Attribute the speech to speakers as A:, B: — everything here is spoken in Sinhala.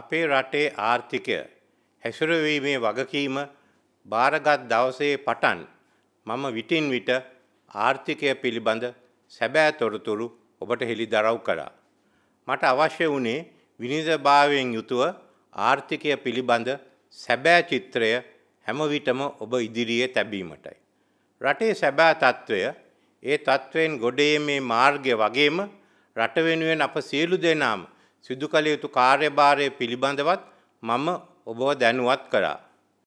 A: අපේ රටේ ආර්ථිකය හැසුරවීමේ වගකීම භාරගත් දවසේ පටන් මම විටින් විට ආර්ථිකය පිළිබඳ සැබෑ තොරතුරු ඔබට හෙළි දරව් කරා. මට අවශ්‍ය වුණේ විනිසභාවයෙන් යුතුව ආර්ථිකය පිළිබඳ සැබෑ චිත්‍රය හැම විටම ඔබ ඉදිරියේ තැබීමටයි. රටේ සැබෑ තත්ත්වය ඒ තත්ත්වයෙන් ගොඩේ මේ මාර්ගය වගේම රට වෙනුවෙන් අප සියලු දෙනාම සිදු කළ යුතු කාර්යභාරය පිළිබඳවත් මම ඔබව දැනුවත් කරා.